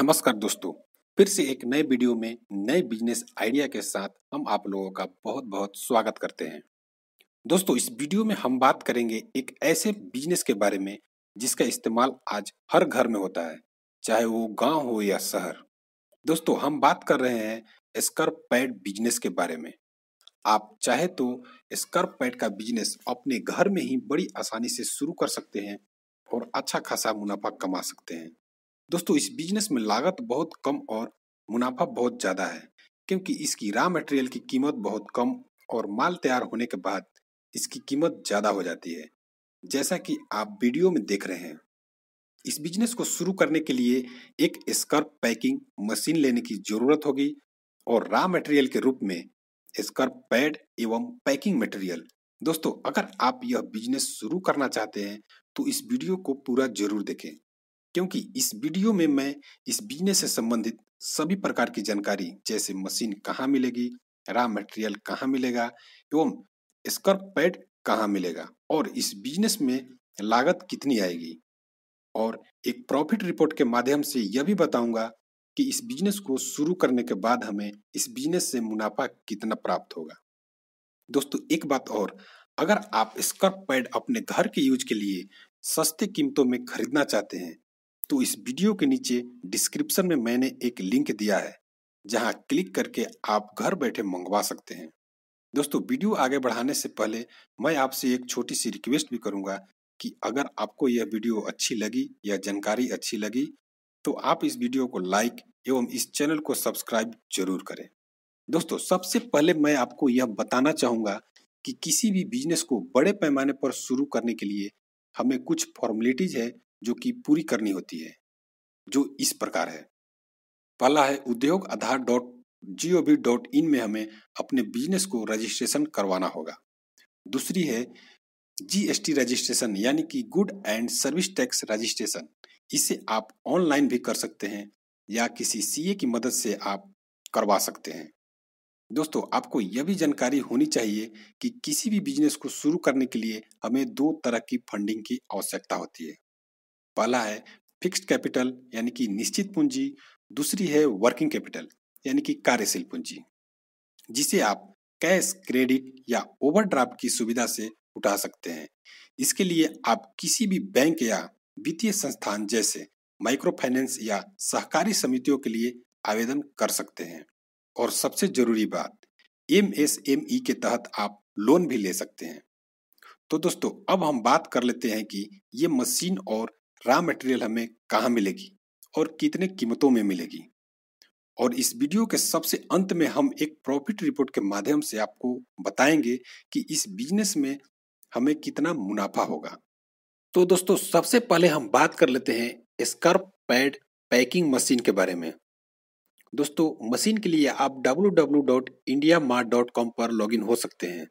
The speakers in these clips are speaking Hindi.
नमस्कार दोस्तों फिर से एक नए वीडियो में नए बिजनेस आइडिया के साथ हम आप लोगों का बहुत बहुत स्वागत करते हैं दोस्तों इस वीडियो में हम बात करेंगे एक ऐसे बिजनेस के बारे में जिसका इस्तेमाल आज हर घर में होता है चाहे वो गांव हो या शहर दोस्तों हम बात कर रहे हैं स्कर्प पैड बिजनेस के बारे में आप चाहे तो स्कर्प पैड का बिजनेस अपने घर में ही बड़ी आसानी से शुरू कर सकते हैं और अच्छा खासा मुनाफा कमा सकते हैं दोस्तों इस बिजनेस में लागत बहुत कम और मुनाफा बहुत ज़्यादा है क्योंकि इसकी रॉ मटेरियल की कीमत बहुत कम और माल तैयार होने के बाद इसकी कीमत ज़्यादा हो जाती है जैसा कि आप वीडियो में देख रहे हैं इस बिजनेस को शुरू करने के लिए एक स्कर्प पैकिंग मशीन लेने की ज़रूरत होगी और रॉ मटेरियल के रूप में स्कर्प पैड एवं पैकिंग मटेरियल दोस्तों अगर आप यह बिजनेस शुरू करना चाहते हैं तो इस वीडियो को पूरा जरूर देखें क्योंकि इस वीडियो में मैं इस बिजनेस से संबंधित सभी प्रकार की जानकारी जैसे मशीन कहाँ मिलेगी रॉ मटेरियल कहाँ मिलेगा एवं स्कर्प पैड कहाँ मिलेगा और इस बिजनेस में लागत कितनी आएगी और एक प्रॉफिट रिपोर्ट के माध्यम से यह भी बताऊंगा कि इस बिजनेस को शुरू करने के बाद हमें इस बिजनेस से मुनाफा कितना प्राप्त होगा दोस्तों एक बात और अगर आप स्कर्प पैड अपने घर के यूज के लिए सस्ते कीमतों में खरीदना चाहते हैं तो इस वीडियो के नीचे डिस्क्रिप्शन में मैंने एक लिंक दिया है जहां क्लिक करके आप घर बैठे मंगवा सकते हैं दोस्तों वीडियो आगे बढ़ाने से पहले मैं आपसे एक छोटी सी रिक्वेस्ट भी करूंगा कि अगर आपको यह वीडियो अच्छी लगी या जानकारी अच्छी लगी तो आप इस वीडियो को लाइक एवं इस चैनल को सब्सक्राइब जरूर करें दोस्तों सबसे पहले मैं आपको यह बताना चाहूँगा कि किसी भी बिजनेस को बड़े पैमाने पर शुरू करने के लिए हमें कुछ फॉर्मेलिटीज है जो कि पूरी करनी होती है जो इस प्रकार है पहला है Udyog Aadhaar dot G O V dot in में हमें अपने बिजनेस को रजिस्ट्रेशन करवाना होगा दूसरी है जीएसटी रजिस्ट्रेशन यानी कि good and service tax registration इसे आप ऑनलाइन भी कर सकते हैं या किसी सीए की मदद से आप करवा सकते हैं दोस्तों आपको यह भी जानकारी होनी चाहिए कि किसी भी बिजनेस को शुरू करने के लिए हमें दो तरह की फंडिंग की आवश्यकता होती है पहला है फिक्स्ड कैपिटल यानी कि निश्चित पूंजी दूसरी है वर्किंग कैपिटल यानी कि कार्यशील पूंजी जिसे आप कैश क्रेडिट या ओवरड्राफ्ट की सुविधा से उठा सकते हैं इसके लिए आप किसी भी बैंक या वित्तीय संस्थान जैसे माइक्रो फाइनेंस या सहकारी समितियों के लिए आवेदन कर सकते हैं और सबसे जरूरी बात एम एस एम ई के तहत आप लोन भी ले सकते हैं तो दोस्तों अब हम बात कर लेते हैं कि ये मशीन और रॉ मटेरियल हमें कहाँ मिलेगी और कितने कीमतों में मिलेगी और इस वीडियो के सबसे अंत में हम एक प्रॉफिट रिपोर्ट के माध्यम से आपको बताएंगे कि इस बिजनेस में हमें कितना मुनाफा होगा तो दोस्तों सबसे पहले हम बात कर लेते हैं स्कर्प पैड पैकिंग मशीन के बारे में दोस्तों मशीन के लिए आप www.indiamart.com पर लॉगिन हो सकते हैं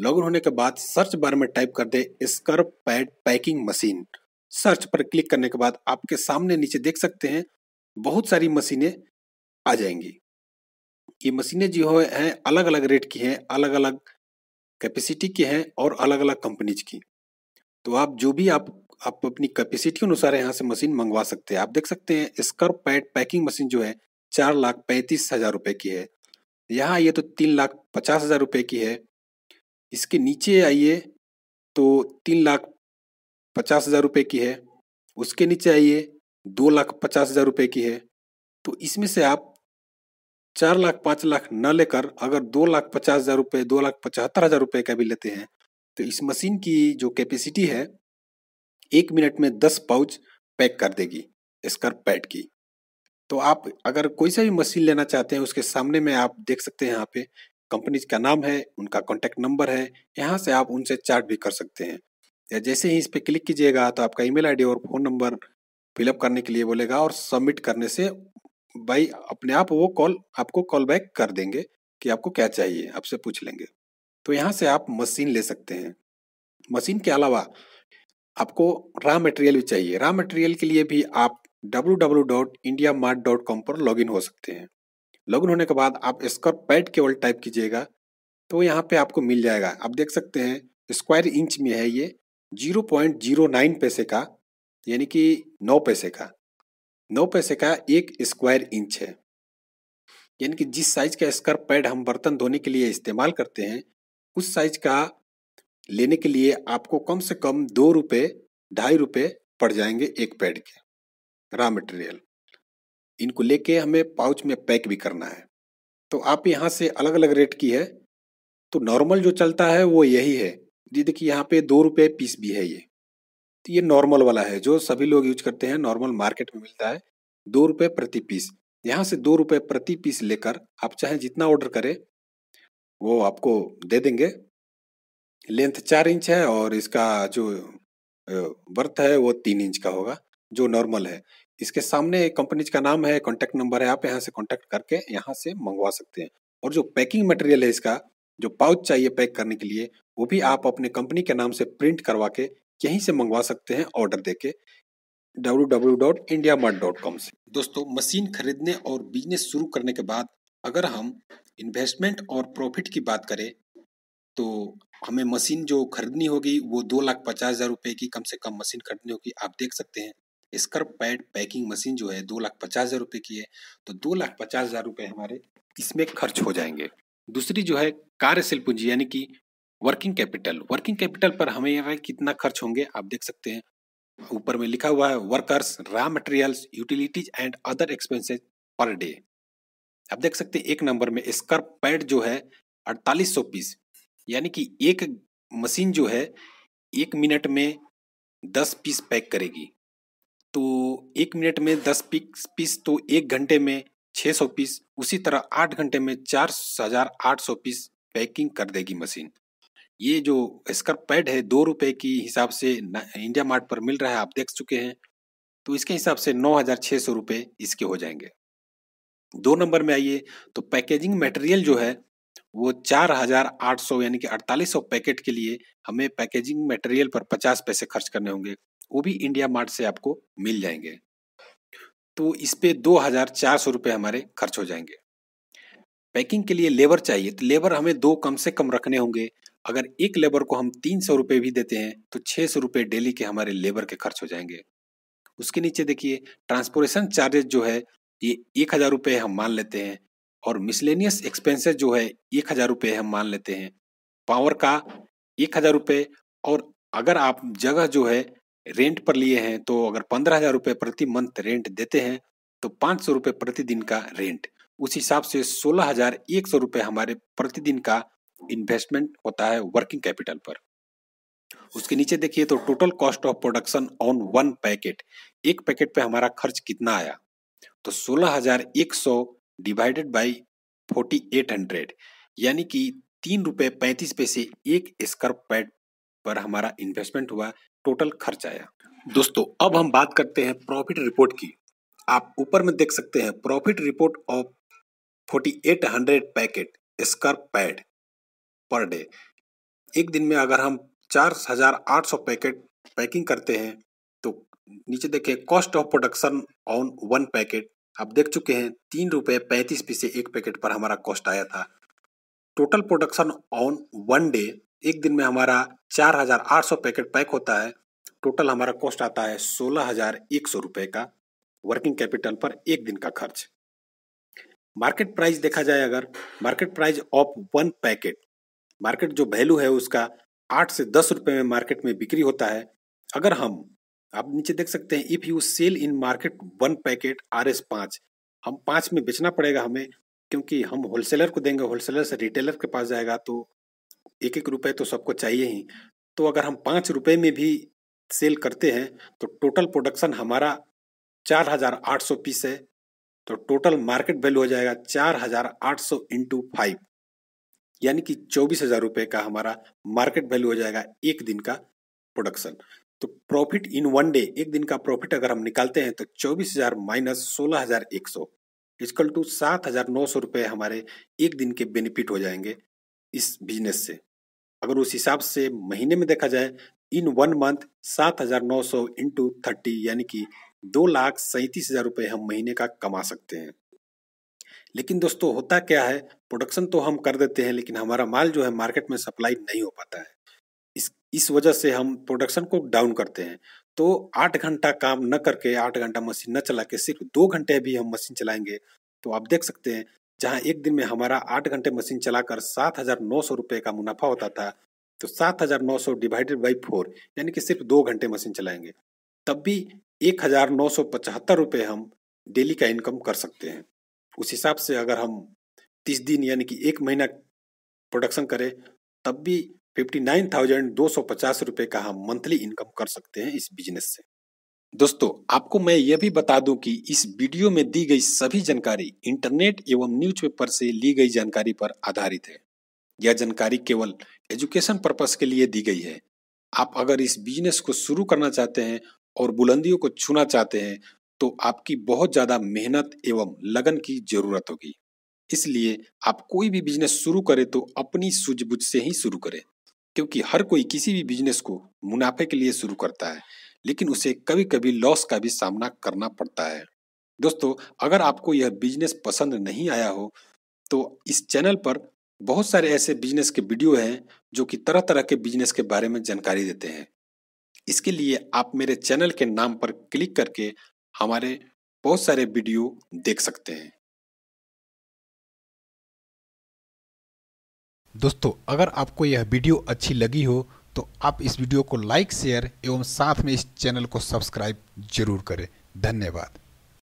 लॉगिन होने के बाद सर्च बार में टाइप कर दे scrub pad packing machine search पर क्लिक करने के बाद आपके सामने नीचे देख सकते हैं बहुत सारी मशीनें आ जाएंगी ये मशीनें जो हैं अलग अलग रेट की हैं अलग अलग कैपेसिटी की हैं और अलग अलग कंपनीज की तो आप जो भी आप आप अपनी कैपेसिटी अनुसार यहाँ से मशीन मंगवा सकते हैं आप देख सकते हैं स्कर पैड पैकिंग मशीन जो है चार लाख पैंतीस हज़ार रुपये की है यहाँ आइए तो तीन लाख पचास हज़ार रुपये की है इसके नीचे आइए तो तीन लाख पचास हज़ार रुपये की है उसके नीचे आइए दो लाख पचास हज़ार रुपये की है तो इसमें से आप चार लाख पाँच लाख न लेकर अगर दो लाख पचास हज़ार रुपये दो लाख पचहत्तर हज़ार रुपये का भी लेते हैं तो इस मशीन की जो कैपेसिटी है एक मिनट में दस पाउच पैक कर देगी स्कर पैड की तो आप अगर कोई सा भी मशीन लेना चाहते हैं उसके सामने में आप देख सकते हैं यहाँ पे कंपनीज का नाम है उनका कॉन्टैक्ट नंबर है यहाँ से आप उनसे चार्ट भी कर सकते हैं या जैसे ही इस पर क्लिक कीजिएगा तो आपका ईमेल आईडी और फ़ोन नंबर फिलअप करने के लिए बोलेगा और सबमिट करने से भाई अपने आप वो कॉल आपको कॉल बैक कर देंगे कि आपको क्या चाहिए आपसे पूछ लेंगे तो यहाँ से आप मशीन ले सकते हैं मशीन के अलावा आपको रॉ मटेरियल भी चाहिए रॉ मटेरियल के लिए भी आप डब्ल्यू पर लॉगिन हो सकते हैं लॉगिन होने के बाद आप स्क्वायर पैड केवल टाइप कीजिएगा तो यहाँ पे आपको मिल जाएगा आप देख सकते हैं स्क्वायर इंच में है ये जीरो जीरो पॉइंट नाइन पैसे का यानी कि नौ पैसे का नौ पैसे का एक स्क्वायर इंच है यानी कि जिस साइज का स्कर पैड हम बर्तन धोने के लिए इस्तेमाल करते हैं उस साइज का लेने के लिए आपको कम से कम दो रुपये ढाई रुपये पड़ जाएंगे एक पैड के रॉ मटेरियल इनको लेके हमें पाउच में पैक भी करना है तो आप यहाँ से अलग अलग रेट की है तो नॉर्मल जो चलता है वो यही है ये देखिए यहाँ पे दो रुपये पीस भी है ये तो ये नॉर्मल वाला है जो सभी लोग यूज करते हैं नॉर्मल मार्केट में मिलता है दो रुपये प्रति पीस यहाँ से दो रुपये प्रति पीस लेकर आप चाहे जितना ऑर्डर करें वो आपको दे देंगे लेंथ चार इंच है और इसका जो बर्थ है वो तीन इंच का होगा जो नॉर्मल है इसके सामने कंपनीज का नाम है कॉन्टैक्ट नंबर है आप यहाँ से कॉन्टैक्ट करके यहाँ से मंगवा सकते हैं और जो पैकिंग मटेरियल है इसका जो पाउच चाहिए पैक करने के लिए वो भी आप अपने कंपनी के नाम से प्रिंट करवा के यहीं से मंगवा सकते हैं ऑर्डर देके www.indiamart.com से दोस्तों मशीन खरीदने और बिजनेस शुरू करने के बाद अगर हम इन्वेस्टमेंट और प्रॉफिट की बात करें तो हमें मशीन जो खरीदनी होगी वो दो लाख पचास हज़ार रुपये की कम से कम मशीन खरीदनी होगी आप देख सकते हैं स्क्रब पैड पैकिंग मशीन जो है दो लाख पचास हज़ार रुपये की है तो दो लाख पचास हज़ार रुपये हमारे इसमें खर्च हो जाएंगे दूसरी जो है कार्यशील पूंजी यानी कि वर्किंग कैपिटल वर्किंग कैपिटल पर हमें यहाँ कितना खर्च होंगे आप देख सकते हैं ऊपर में लिखा हुआ है workers raw materials utilities and other expenses per day आप देख सकते हैं एक नंबर में स्कर पैड जो है अड़तालीस सौ पीस यानी कि एक मशीन जो है एक मिनट में दस पीस पैक करेगी तो एक मिनट में दस पीस पीस तो एक घंटे में छः सौ पीस उसी तरह आठ घंटे में चार हजार आठ सौ पीस पैकिंग कर देगी मशीन ये जो स्कर्फ पैड है दो रुपये की हिसाब से इंडिया मार्ट पर मिल रहा है आप देख चुके हैं तो इसके हिसाब से नौ हज़ार छः सौ रुपये इसके हो जाएंगे दो नंबर में आइए तो पैकेजिंग मटेरियल जो है वो चार हजार आठ सौ यानी कि अड़तालीस सौ पैकेट के लिए हमें पैकेजिंग मटेरियल पर पचास पैसे खर्च करने होंगे वो भी इंडिया मार्ट से आपको मिल जाएंगे तो इस पर दो हजार चार सौ रुपये हमारे खर्च हो जाएंगे पैकिंग के लिए लेबर चाहिए तो लेबर हमें दो कम से कम रखने होंगे अगर एक लेबर को हम तीन सौ रुपये भी देते हैं तो छः सौ रुपये डेली के हमारे लेबर के खर्च हो जाएंगे उसके नीचे देखिए ट्रांसपोर्टेशन चार्जेस जो है ये एक हज़ार रुपये हम मान लेते हैं और मिसलेनियस एक्सपेंसेस जो है एक हज़ार रुपये हम मान लेते हैं पावर का एक हज़ार रुपये और अगर आप जगह जो है रेंट पर लिए हैं तो अगर पंद्रह हज़ार रुपये प्रति मंथ रेंट देते हैं तो पाँच सौ रुपये प्रतिदिन का रेंट उस हिसाब से सोलह हज़ार एक सौ रुपये हमारे प्रतिदिन का इन्वेस्टमेंट होता है वर्किंग कैपिटल पर उसके नीचे देखिए तो total cost of production on one packet एक पैकेट पे हमारा खर्च कितना आया तो सोलह हजार एक सौ divided by forty eight hundred यानी कि तीन रुपये पैंतीस पैसे एक स्क्वायर पैड पर हमारा इन्वेस्टमेंट हुआ टोटल खर्च आया दोस्तों अब हम बात करते हैं प्रॉफिट रिपोर्ट की आप ऊपर में देख सकते हैं profit report of forty eight hundred packet scrub pad per day एक दिन में अगर हम चार हजार आठ सौ पैकेट पैकिंग करते हैं तो नीचे देखें cost of production on one packet आप देख चुके हैं तीन रुपये पैंतीस पैसे एक पैकेट पर हमारा कॉस्ट आया था total production on one day एक दिन में हमारा चार हजार आठ सौ पैकेट पैक होता है टोटल हमारा कॉस्ट आता है सोलह हजार एक सौ रुपये का वर्किंग कैपिटल पर एक दिन का खर्च मार्केट प्राइस देखा जाए अगर market price of one packet market जो वैल्यू है उसका आठ से दस रुपये में मार्केट में बिक्री होता है अगर हम आप नीचे देख सकते हैं if you sell in market one packet R S पाँच हम पाँच में बेचना पड़ेगा हमें क्योंकि हम होलसेलर को देंगे होलसेलर से रिटेलर के पास जाएगा तो एक एक रुपये तो सबको चाहिए ही तो अगर हम पाँच रुपये में भी सेल करते हैं तो टोटल प्रोडक्शन हमारा चार हजार आठ सौ पीस है तो टोटल मार्केट वैल्यू हो जाएगा चार हजार आठ सौ इंटू फाइव यानी कि चौबीस हजार रुपये का हमारा मार्केट वैल्यू हो जाएगा एक दिन का प्रोडक्शन तो प्रॉफिट इन वन डे एक दिन का प्रॉफिट अगर हम निकालते हैं तो चौबीस हजार माइनस सोलह हजार एक सौ इजकल टू सात हजार नौ सौ रुपये हमारे एक दिन के बेनिफिट हो जाएंगे इस बिजनेस से अगर उस हिसाब से महीने में देखा जाए इन वन मंथ सात हजार नौ सौ इंटू थर्टी यानी कि दो लाख सैंतीस हजार रुपये हम महीने का कमा सकते हैं लेकिन दोस्तों होता क्या है प्रोडक्शन तो हम कर देते हैं लेकिन हमारा माल जो है मार्केट में सप्लाई नहीं हो पाता है इस इस वजह से हम प्रोडक्शन को डाउन करते हैं तो आठ घंटा काम न करके आठ घंटा मशीन न चला के सिर्फ दो घंटे भी हम मशीन चलाएंगे तो आप देख सकते हैं जहाँ एक दिन में हमारा आठ घंटे मशीन चलाकर सात हजार नौ सौ रुपये का मुनाफा होता था तो सात हजार नौ सौ डिवाइडेड बाई फोर यानी कि सिर्फ दो घंटे मशीन चलाएंगे तब भी एक हजार नौ सौ पचहत्तर रुपये हम डेली का इनकम कर सकते हैं उस हिसाब से अगर हम तीस दिन यानी कि एक महीना प्रोडक्शन करें तब भी फिफ्टी नाइन थाउजेंड दो सौ पचास रुपये का हम मंथली इनकम कर सकते हैं इस बिजनेस से दोस्तों आपको मैं यह भी बता दूं कि इस वीडियो में दी गई सभी जानकारी इंटरनेट एवं न्यूज़पेपर से ली गई जानकारी पर आधारित है यह जानकारी केवल एजुकेशन पर्पस के लिए दी गई है आप अगर इस बिजनेस को शुरू करना चाहते हैं और बुलंदियों को छूना चाहते हैं तो आपकी बहुत ज़्यादा मेहनत एवं लगन की ज़रूरत होगी इसलिए आप कोई भी बिजनेस शुरू करें तो अपनी सूझबूझ से ही शुरू करें क्योंकि हर कोई किसी भी बिजनेस को मुनाफे के लिए शुरू करता है लेकिन उसे कभी कभी लॉस का भी सामना करना पड़ता है दोस्तों अगर आपको यह बिजनेस पसंद नहीं आया हो तो इस चैनल पर बहुत सारे ऐसे बिजनेस के वीडियो हैं जो कि तरह तरह के बिजनेस के बारे में जानकारी देते हैं इसके लिए आप मेरे चैनल के नाम पर क्लिक करके हमारे बहुत सारे वीडियो देख सकते हैं दोस्तों अगर आपको यह वीडियो अच्छी लगी हो तो आप इस वीडियो को लाइक शेयर एवं साथ में इस चैनल को सब्सक्राइब जरूर करें धन्यवाद